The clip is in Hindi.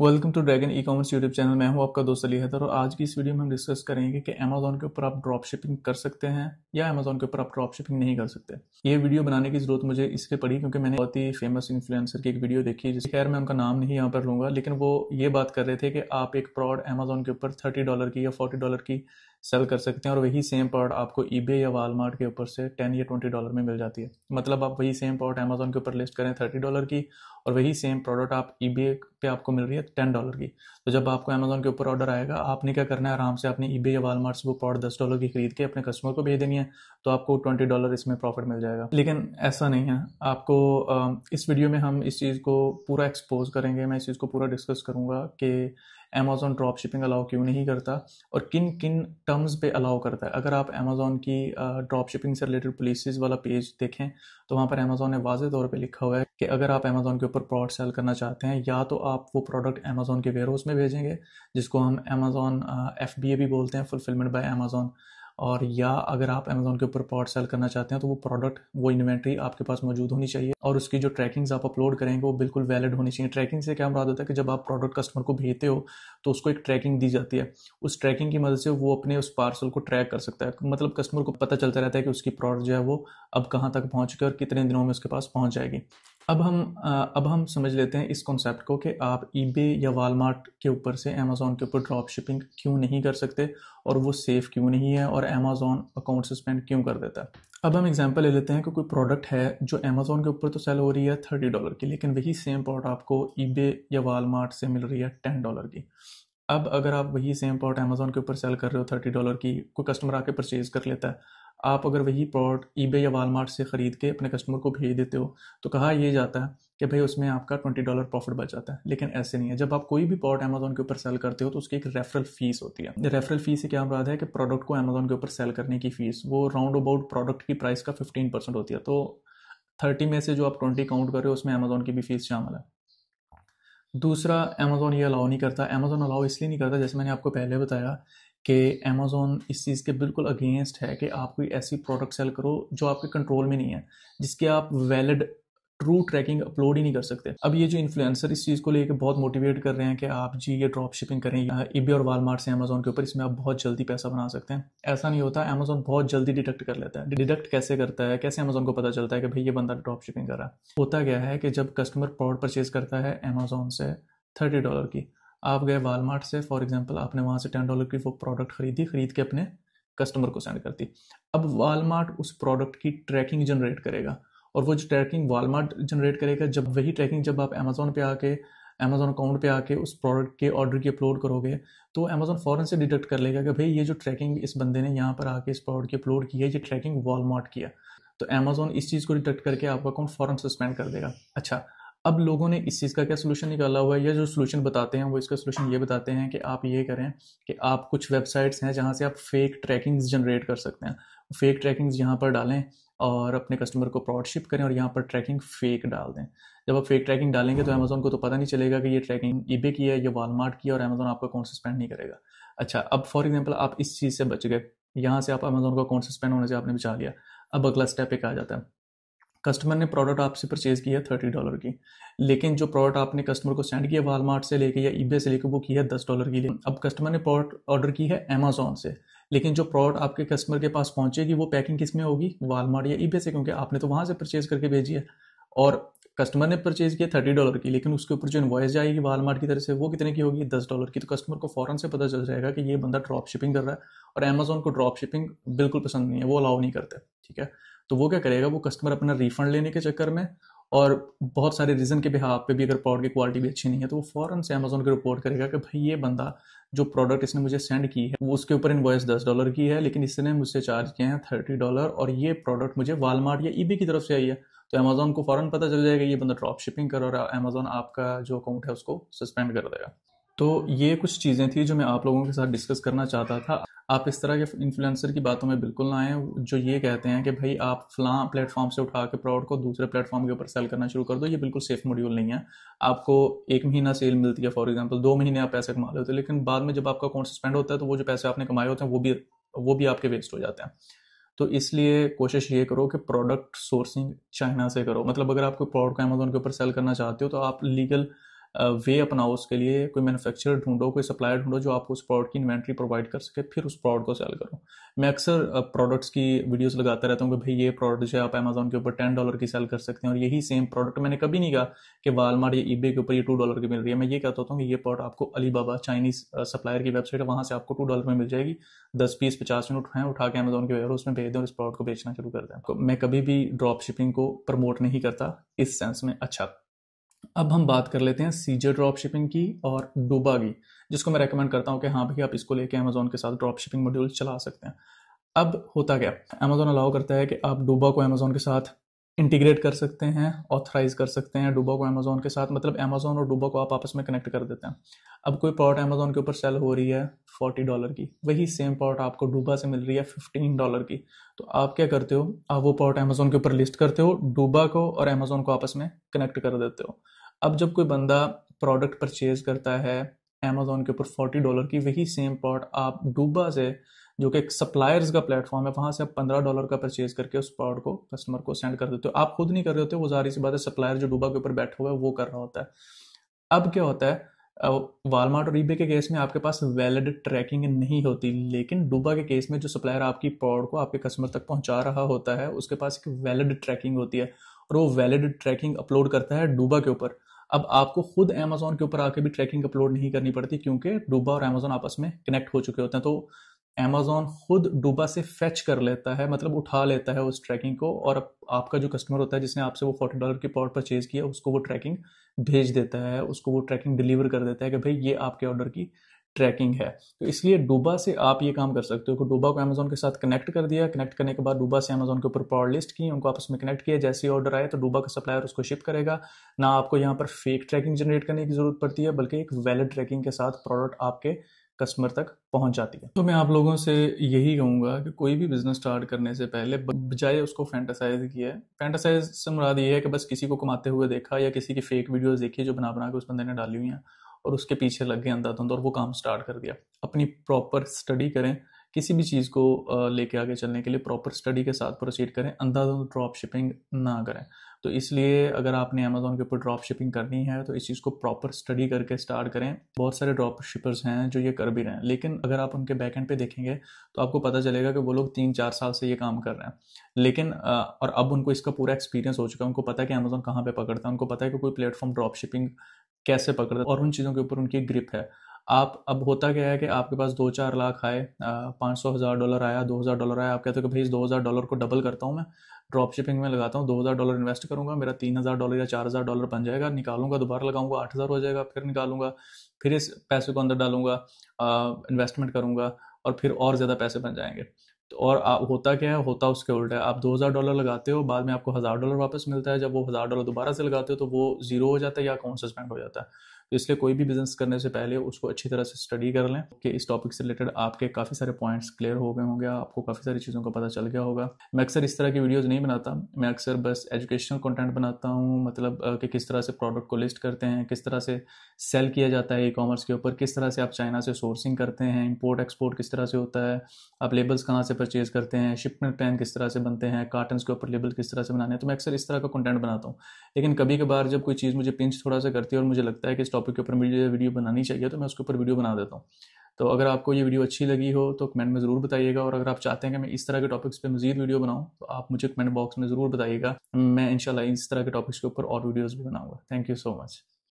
welcome to dragon ecommerce YouTube channel मैं हूं आपका दोस्त अली हैदर और आज की इस वीडियो में हम डिस्कस करेंगे कि अमेजोन के ऊपर आप ड्रॉप शिपिंग कर सकते हैं या अमेजोन के ऊपर आप ड्रॉप शिपिंग नहीं कर सकते ये वीडियो बनाने की जरूरत मुझे इसलिए पड़ी क्योंकि मैंने बहुत ही फेमस इन्फ्लुएंसर की एक वीडियो देखी जिसके खैर मैं उनका नाम नहीं यहाँ पर लूंगा लेकिन वो ये बात कर रहे थे कि आप एक प्रॉड अमेजोन के ऊपर थर्टी डॉलर की या फोर्टी डॉलर की सेल कर सकते हैं और वही सेम पार्ट आपको ईबे या वालमार्ट के ऊपर से टेन या ट्वेंटी डॉलर में मिल जाती है मतलब आप वही सेम पार्ट अमेजोन के ऊपर लिस्ट करें थर्टी डॉलर की और वही सेम प्रोडक्ट आप ई पे आपको मिल रही है टेन डॉलर की तो जब आपको अमेजोन के ऊपर ऑर्डर आएगा आपने क्या करना है आराम से अपने ई या वालमार्ट से वो प्रोडक्ट दस डॉलर की खरीद के अपने कस्टमर को भेज देनी है तो आपको ट्वेंटी डॉलर इसमें प्रॉफिट मिल जाएगा लेकिन ऐसा नहीं है आपको इस वीडियो में हम इस चीज़ को पूरा एक्सपोज करेंगे मैं इस चीज़ को पूरा डिस्कस करूँगा कि अमेज़ोन ड्रॉप शिपिंग अलाउ क्यों नहीं करता और किन किन टर्म्स पे अलाउ करता है अगर आप अमेज़ोन की ड्रॉप शिपिंग से रिलेटेड पॉलिसीज़ वाला पेज देखें तो वहाँ पर अमेज़ोन ने वाजे तौर पर लिखा हुआ है कि अगर आप अमेज़ोन के ऊपर प्रोडक्ट सेल करना चाहते हैं या तो आप वो प्रोडक्ट अमेज़ोन के वेयर हाउस में भेजेंगे जिसको हम अमेज़ोन एफ बी ए भी बोलते हैं फुलफिलमेंट बाय अमेज़ोन और या अगर आप अमेजोन के ऊपर प्रोडक्ट सेल करना चाहते हैं तो वो प्रोडक्ट वो इन्वेंट्री आपके पास मौजूद होनी चाहिए और उसकी जो ट्रैकिंग्स आप अपलोड करेंगे वो बिल्कुल वैलिड होनी चाहिए ट्रैकिंग से क्या मुराद होता है कि जब आप प्रोडक्ट कस्टमर को भेजते हो तो उसको एक ट्रैकिंग दी जाती है उस ट्रैकिंग की मदद से वो अपने उस पार्सल को ट्रैक कर सकता है मतलब कस्टमर को पता चलता रहता है कि उसकी प्रोडक्ट जो है वो अब कहाँ तक पहुँच गई और कितने दिनों में उसके पास पहुँच जाएगी अब हम अब हम समझ लेते हैं इस कॉन्सेप्ट को कि आप ईबे या वालमार्ट के ऊपर से अमेज़ोन के ऊपर ड्रॉप शिपिंग क्यों नहीं कर सकते और वो सेफ़ क्यों नहीं है और अमेज़ोन अकाउंट सस्पेंड क्यों कर देता है अब हम एग्जांपल ले लेते हैं कि कोई प्रोडक्ट है जो अमेज़ोन के ऊपर तो सेल हो रही है थर्टी डॉलर की लेकिन वही सेम प्रोडक्ट आपको ईबे या वालमार्ट से मिल रही है टेन डॉलर की अब अगर आप वही सेम प्रोडक्ट अमेज़ोन के ऊपर सेल कर रहे हो थर्टी डॉलर की कोई कस्टमर आके परचेज़ कर लेता है आप अगर वही प्रोडक्ट ईबे या वालमार्ट से ख़रीद के अपने कस्टमर को भेज देते हो तो कहा यह जाता है कि भाई उसमें आपका ट्वेंटी डॉलर प्रॉफिट बच जाता है लेकिन ऐसे नहीं है जब आप कोई भी प्रोडक्ट अमेजोन के ऊपर सेल करते हो तो उसकी एक रेफरल फीस होती है रेफरल फीस से क्या मुराद है कि प्रोडक्ट को अमेजोन के ऊपर सेल करने की फीस वो राउंड अबाउट प्रोडक्ट की प्राइस का फिफ्टीन परसेंट होती है तो थर्टी में से जो आप ट्वेंटी काउंट कर रहे हो उसमें अमेजोन की भी फीस शामिल है दूसरा अमेजोन ये अलाउ नहीं करता अमेजोन अलाउ इसलिए नहीं करता जैसे मैंने आपको पहले बताया कि अमेज़ोन इस चीज़ के बिल्कुल अगेंस्ट है कि आप कोई ऐसी प्रोडक्ट सेल करो जो आपके कंट्रोल में नहीं है जिसके आप वैलिड ट्रू ट्रैकिंग अपलोड ही नहीं कर सकते अब ये जो इन्फ्लुएंसर इस चीज़ को लेकर बहुत मोटिवेट कर रहे हैं कि आप जी ये ड्रॉप शिपिंग करें ईबी और वालमार्ट से अमेजोन के ऊपर इसमें आप बहुत जल्दी पैसा बना सकते हैं ऐसा नहीं होता अमेजोन बहुत जल्दी डिटेक्ट कर लेता है डिडक्ट कैसे करता है कैसे अमेजोन को पता चलता है कि भाई ये बंदा ड्रॉप शिपिंग कर रहा है होता क्या है कि जब कस्टमर प्रोडक्ट परचेज करता है अमेजोन से थर्टी डॉलर की आप गए वालमार्ट से फॉर एग्जांपल आपने वहाँ से टेन डॉलर की वो प्रोडक्ट खरीदी खरीद के अपने कस्टमर को सेंड करती अब वालमार्ट उस प्रोडक्ट की ट्रैकिंग जनरेट करेगा और वो जो ट्रैकिंग वालमार्ट जनरेट करेगा जब वही ट्रैकिंग जब आप अमेज़ोन पे आके अमेज़ोन अकाउंट पे आके उस प्रोडक्ट के ऑर्डर की अपलोड करोगे तो अमेज़ोन फ़ौरन से डिटेक्ट कर लेगा कि भाई ये जो ट्रैकिंग इस बंदे ने यहाँ पर आके इस प्रोडक्ट की अपलोड की है ये ट्रैकिंग वॉलमार्ट किया तो अमेज़ोन इस चीज़ को डिटेक्ट करके आपका अकाउंट फ़ौरन सस्पेंड कर देगा अच्छा अब लोगों ने इस चीज़ का क्या सोल्यूशन निकाला हुआ है या जो सोल्यूशन बताते हैं वो इसका सोल्यूशन ये बताते हैं कि आप ये करें कि आप कुछ वेबसाइट्स हैं जहाँ से आप फेक ट्रैकिंग्स जनरेट कर सकते हैं फेक ट्रैकिंग्स यहाँ पर डालें और अपने कस्टमर को प्रॉडशिप करें और यहाँ पर ट्रैकिंग फेक डाल दें जब आप फेक ट्रैकिंग डालेंगे तो अमेज़ोन को तो पता नहीं चलेगा कि ये ट्रैकिंग ईबे की है या वालमार्ट की है और अमेज़ोन आपका कौन सा स्पेंड नहीं करेगा अच्छा अब फॉर एग्जाम्पल आप इस चीज़ से बच गए यहाँ से आप अमेज़ोन का कौन सा स्पेंड होने से आपने बचा लिया अब अगला स्टेप एक आ जाता है कस्टमर ने प्रोडक्ट आपसे परचेज किया थर्टी डॉलर की लेकिन जो प्रोडक्ट आपने कस्टमर को सेंड किया वालमार्ट से लेके या ईबे से लेके वो किया दस डॉलर की अब कस्टमर ने प्रोडक्ट ऑर्डर की है अमेजोन से लेकिन जो प्रोडक्ट आपके कस्टमर के पास पहुंचेगी वो पैकिंग किस में होगी वालमार्ट या ईबे से क्योंकि आपने तो वहां से परचेज करके भेजी है और कस्टमर ने परचेज किया थर्टी डॉलर की लेकिन उसके ऊपर जो इन्वॉइस जाएगी वालमार्ट की तरफ से वो कितने की होगी दस डॉलर की तो कस्टमर को फौरन से पता चल जाएगा कि ये बंदा ड्रॉप शिपिंग कर रहा है और अमेजोन को ड्रॉप शिपिंग बिल्कुल पसंद नहीं है वो अलाउ नहीं करते ठीक है तो वो क्या करेगा वो कस्टमर अपना रिफंड लेने के चक्कर में और बहुत सारे रीज़न के बिहार पे भी अगर प्रोडक्ट की क्वालिटी भी अच्छी नहीं है तो वो फ़ौरन से अमेजोन को रिपोर्ट करेगा कि भाई ये बंदा जो प्रोडक्ट इसने मुझे सेंड की है वो उसके ऊपर इन्वॉइस दस डॉलर की है लेकिन इसने मुझसे चार्ज किए हैं थर्टी डॉलर और ये प्रोडक्ट मुझे वालमार्ट या ईबी की तरफ से आई है तो अमेजोन को फॉरन पता चल जाएगा ये बंदा ड्रॉप शिपिंग कर और अमेजोन आपका जो अकाउंट है उसको सस्पेंड कर देगा तो ये कुछ चीज़ें थी जो मैं आप लोगों के साथ डिस्कस करना चाहता था आप इस तरह के इन्फ्लुएंसर की बातों में बिल्कुल ना आए जो ये कहते हैं कि भाई आप फ्लां प्लेटफॉर्म से उठा के प्रोडक्ट को दूसरे प्लेटफॉर्म के ऊपर सेल करना शुरू कर दो ये बिल्कुल सेफ मॉड्यूल नहीं है आपको एक महीना सेल मिलती है फॉर एग्जाम्पल दो महीने आप पैसे कमा लेते हैं लेकिन बाद में जब आपका अकाउंट सस्पेंड होता है तो वो जो पैसे आपने कमाए होते हैं वो भी वो भी आपके वेस्ट हो जाते हैं तो इसलिए कोशिश ये करो कि प्रोडक्ट सोर्सिंग चाइना से करो मतलब अगर आपको प्रोडक्ट को अमेजोन के ऊपर सेल करना चाहते हो तो आप लीगल वे अपनाओ उसके लिए कोई मैन्युफैक्चरर ढूंढो कोई सप्लायर ढूंढो जो आपको उस प्रोडक्ट की इन्वेंट्री प्रोवाइड कर सके फिर उस प्रोडक्ट को सेल करो मैं अक्सर प्रोडक्ट्स की वीडियोस लगाता रहता हूँ कि भाई ये प्रोडक्ट जो है आप अमेजोन के ऊपर टेन डॉलर की सेल कर सकते हैं और यही सेम प्रोडक्ट मैंने कभी नहीं कहा कि वालमार्ट या ईबे के ऊपर ये टू डॉलर की मिल रही है मैं ये कहता हूँ कि ये प्रोडक्ट आपको अली बाबा चाइनीज सप्लायर की वेबसाइट है वहाँ से आपको टू डॉलर में मिल जाएगी दस बीस पचास मिनट उठाएं उठा के अमेजोन के वेयर उसमें भेज दें और इस प्रोडक्ट को बेचना शुरू कर दें तो मैं कभी भी ड्रॉप शिपिंग को प्रमोट नहीं करता इस सेंस में अच्छा अब हम बात कर लेते हैं सीजर ड्रॉप शिपिंग की और डोबा की जिसको मैं रेकमेंड करता हूँ कि हाँ भाई आप इसको लेके अमेजोन के साथ ड्रॉप शिपिंग मॉड्यूल चला सकते हैं अब होता क्या अमेजोन अलाउ करता है कि आप डोबा को अमेजोन के साथ इंटीग्रेट कर सकते हैं ऑथराइज कर सकते हैं डुबा को अमेजोन के साथ मतलब अमेजोन और डुबा को आप आपस में कनेक्ट कर देते हैं अब कोई प्रोडक्ट अमेजोन के ऊपर सेल हो रही है फोर्टी डॉलर की वही सेम प्रोडक्ट आपको डुबा से मिल रही है फिफ्टीन डॉलर की तो आप क्या करते हो आप वो प्रोडक्ट अमेजोन के ऊपर लिस्ट करते हो डूबा को और अमेजोन को आपस में कनेक्ट कर देते हो अब जब कोई बंदा प्रोडक्ट परचेज करता है अमेजोन के ऊपर फोर्टी डॉलर की वही सेम प्रोडक्ट आप डूबा से जो कि एक सप्लायर्स का प्लेटफॉर्म है वहां से आप पंद्रह डॉलर का परचेज करके उस प्रोडक्ट को कस्टमर को सेंड कर देते हो आप खुद नहीं कर रहे होते वो जारी सी बात है सप्लायर जो डूबा के ऊपर बैठा हुआ है वो कर रहा होता है अब क्या होता है वालमार्ट और ईबे के केस में आपके पास वैलिड ट्रैकिंग नहीं होती लेकिन डूबा के केस में जो सप्लायर आपकी प्रोडक्ट को आपके कस्टमर तक पहुंचा रहा होता है उसके पास एक वैलिड ट्रैकिंग होती है और वो वैलिड ट्रैकिंग अपलोड करता है डूबा के ऊपर अब आपको खुद अमेजोन के ऊपर आके भी ट्रैकिंग अपलोड नहीं करनी पड़ती क्योंकि डूबा और अमेजोन आपस में कनेक्ट हो चुके होते हैं तो अमेजोन खुद डूबा से फेच कर लेता है मतलब उठा लेता है उस ट्रैकिंग को और आपका जो कस्टमर होता है जिसने आपसे वो फोर्टी डॉलर की पॉट परचेज किया उसको वो ट्रैकिंग भेज देता है उसको वो ट्रैकिंग डिलीवर कर देता है कि भाई ये आपके ऑर्डर की ट्रैकिंग है तो इसलिए डूबा से आप ये काम कर सकते हो कि डूबा को अमेजोन के साथ कनेक्ट कर दिया कनेक्ट करने के बाद डूबा से अमेजोन के ऊपर प्रॉड लिस्ट की उनको आपस में कनेक्ट किया जैसे ऑर्डर आए तो डूबा का सप्लायर उसको शिप करेगा ना आपको यहाँ पर फेक ट्रैकिंग जनरेट करने की जरूरत पड़ती है बल्कि एक वैलिड ट्रैकिंग के साथ प्रोडक्ट आपके कस्टमर तक पहुंच जाती है तो मैं आप लोगों से यही कहूंगा कि कोई भी बिजनेस स्टार्ट करने से पहले बजाय उसको फैंटासाइज किया है फैंटासाइज से मुराद ये है कि बस किसी को कमाते हुए देखा या किसी की फेक वीडियोस देखी जो बना बना के उस बंदे ने डाली हुई हैं और उसके पीछे लग गए अंधाधुंध और वो काम स्टार्ट कर दिया अपनी प्रॉपर स्टडी करें किसी भी चीज़ को लेके आगे चलने के लिए प्रॉपर स्टडी के साथ प्रोसीड करें अंधाधुंध ड्रॉप शिपिंग ना करें तो इसलिए अगर आपने अमेज़ोन के ऊपर ड्रॉप शिपिंग करनी है तो इस चीज़ को प्रॉपर स्टडी करके स्टार्ट करें बहुत सारे ड्रॉप शिपर्स हैं जो ये कर भी रहे हैं लेकिन अगर आप उनके एंड पे देखेंगे तो आपको पता चलेगा कि वो लोग तीन चार साल से ये काम कर रहे हैं लेकिन और अब उनको इसका पूरा एक्सपीरियंस हो चुका है उनको पता है कि अमेज़ोन कहाँ पर पकड़ता है उनको पता है कि कोई प्लेटफॉर्म ड्रॉप शिपिंग कैसे पकड़ और उन चीज़ों के ऊपर उनकी ग्रिप है आप अब होता क्या है कि आपके पास दो चार लाख आए पाँच सौ हज़ार डॉलर आया दो हज़ार डॉलर आया आप कहते हो कि भाई इस दो हज़ार डॉलर को डबल करता हूँ मैं ड्रॉप शिपिंग में लगाता हूँ दो हज़ार डॉलर इन्वेस्ट करूँगा मेरा तीन हज़ार डॉलर या चार हज़ार डॉलर बन जाएगा निकालूंगा दोबारा लगाऊंगा आठ हज़ार हो जाएगा फिर निकालूंगा फिर इस पैसे को अंदर डालूंगा इन्वेस्टमेंट करूँगा और फिर और ज़्यादा पैसे बन जाएंगे और आप होता क्या है होता उसके उल्टा है आप दो हज़ार डॉलर लगाते हो बाद में आपको हज़ार डॉलर वापस मिलता है जब वो हज़ार डॉलर दोबारा से लगाते हो तो वो ज़ीरो हो जाता है या अकाउंट सस्पेंड हो जाता है तो इसलिए कोई भी बिजनेस करने से पहले उसको अच्छी तरह से स्टडी कर लें कि इस टॉपिक से रिलेटेड आपके काफ़ी सारे पॉइंट्स क्लियर हो गए होंगे आपको काफ़ी सारी चीज़ों का पता चल गया होगा मैं अक्सर इस तरह की वीडियोज़ नहीं बनाता मैं अक्सर बस एजुकेशनल कॉन्टेंट बनाता हूँ मतलब कि किस तरह से प्रोडक्ट को लिस्ट करते हैं किस तरह से सेल किया जाता है ई कॉमर्स के ऊपर किस तरह से आप चाइना से सोर्सिंग करते हैं इम्पोर्ट एक्सपोर्ट किस तरह से होता है आप लेबल्स कहाँ से परचेज करते हैं शिपमेंट प्लान किस तरह से बनते हैं कार्टन के ऊपर लेबल किस तरह से बनाने हैं तो मैं अक्सर इस तरह का कंटेंट बनाता हूँ लेकिन कभी कभार जब कोई चीज़ मुझे पिंच थोड़ा सा करती है और मुझे लगता है कि इस टॉपिक के ऊपर मुझे वीडियो बनानी चाहिए तो मैं उसके ऊपर वीडियो बना देता हूँ तो अगर आपको ये वीडियो अच्छी लगी हो तो कमेंट में ज़रूर बताइएगा और अगर आप चाहते हैं कि मैं इस तरह के टॉपिक्स पे मजीद वीडियो बनाऊं तो आप मुझे कमेंट बॉक्स में ज़रूर बताइएगा मैं इंशाल्लाह इस तरह के टॉपिक्स के ऊपर और वीडियोस भी बनाऊंगा थैंक यू सो मच